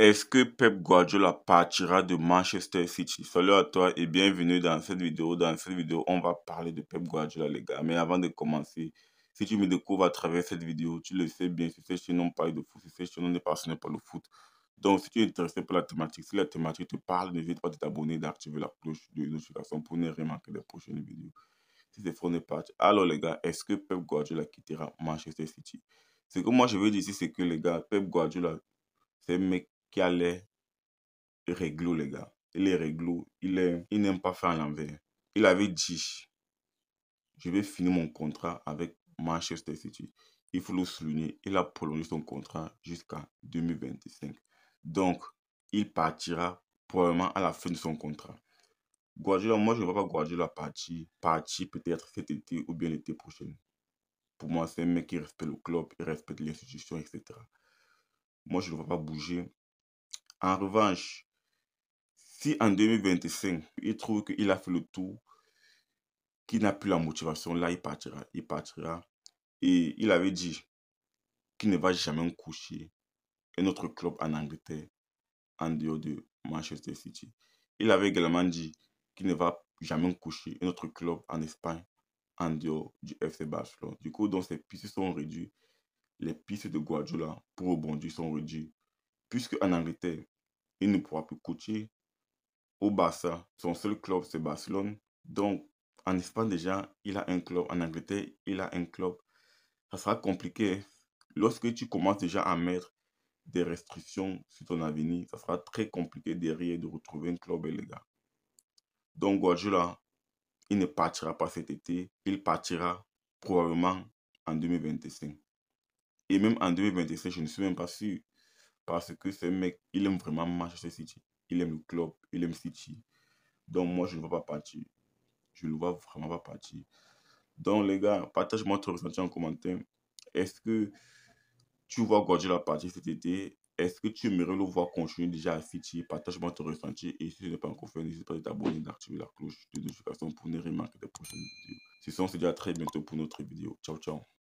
Est-ce que Pep Guardiola partira de Manchester City Salut à toi et bienvenue dans cette vidéo. Dans cette vidéo, on va parler de Pep Guardiola, les gars. Mais avant de commencer, si tu me découvres à travers cette vidéo, tu le sais bien, si chez nous, on parle de foot, si chez nous, on est passionné par le foot. Donc, si tu es intéressé par la thématique, si la thématique te parle, n'hésite pas à t'abonner d'activer la cloche de notification pour ne rien manquer des prochaines vidéos. Si c'est faux, pas. Alors, les gars, est-ce que Pep Guardiola quittera Manchester City Ce que moi, je veux dire ici, c'est que, les gars, Pep Guardiola, c'est mec qui allait les réglo, les gars. Il est réglo. Il, il n'aime pas faire l'envers. Il avait dit Je vais finir mon contrat avec Manchester City. Il faut le souligner. Il a prolongé son contrat jusqu'à 2025. Donc, il partira probablement à la fin de son contrat. Guardiola, moi, je ne vois pas la partir, partir peut-être cet été ou bien l'été prochain. Pour moi, c'est un mec qui respecte le club, il respecte l'institution, etc. Moi, je ne veux vois pas bouger en revanche, si en 2025, il trouve qu'il a fait le tour, qu'il n'a plus la motivation, là, il partira. Il partira. Et il avait dit qu'il ne va jamais coucher un autre club en Angleterre en dehors de Manchester City. Il avait également dit qu'il ne va jamais coucher un autre club en Espagne en dehors du FC Barcelone. Du coup, donc, ces pistes sont réduites. Les pistes de Guardiola pour rebondir sont réduites en Angleterre, il ne pourra plus coacher au Barça. Son seul club, c'est Barcelone. Donc, en Espagne déjà, il a un club. En Angleterre, il a un club. Ça sera compliqué. Hein. Lorsque tu commences déjà à mettre des restrictions sur ton avenir, ça sera très compliqué derrière de retrouver un club, hein, les gars. Donc, Guardiola, il ne partira pas cet été. Il partira probablement en 2025. Et même en 2026 je ne suis même pas sûr. Parce que ce mec, il aime vraiment Manchester City. Il aime le club, il aime City. Donc moi, je ne vois pas partir. Je ne vois vraiment pas partir. Donc les gars, partage-moi ton ressenti en commentaire. Est-ce que tu vois Guardiola partir cet été Est-ce que tu aimerais le voir continuer déjà à City Partage-moi ton ressenti. Et si ce n'est pas encore fait, n'hésite pas à t'abonner d'activer la cloche de notification pour ne rien manquer des prochaines vidéos. Sinon, on se dit à très bientôt pour notre vidéo. Ciao, ciao.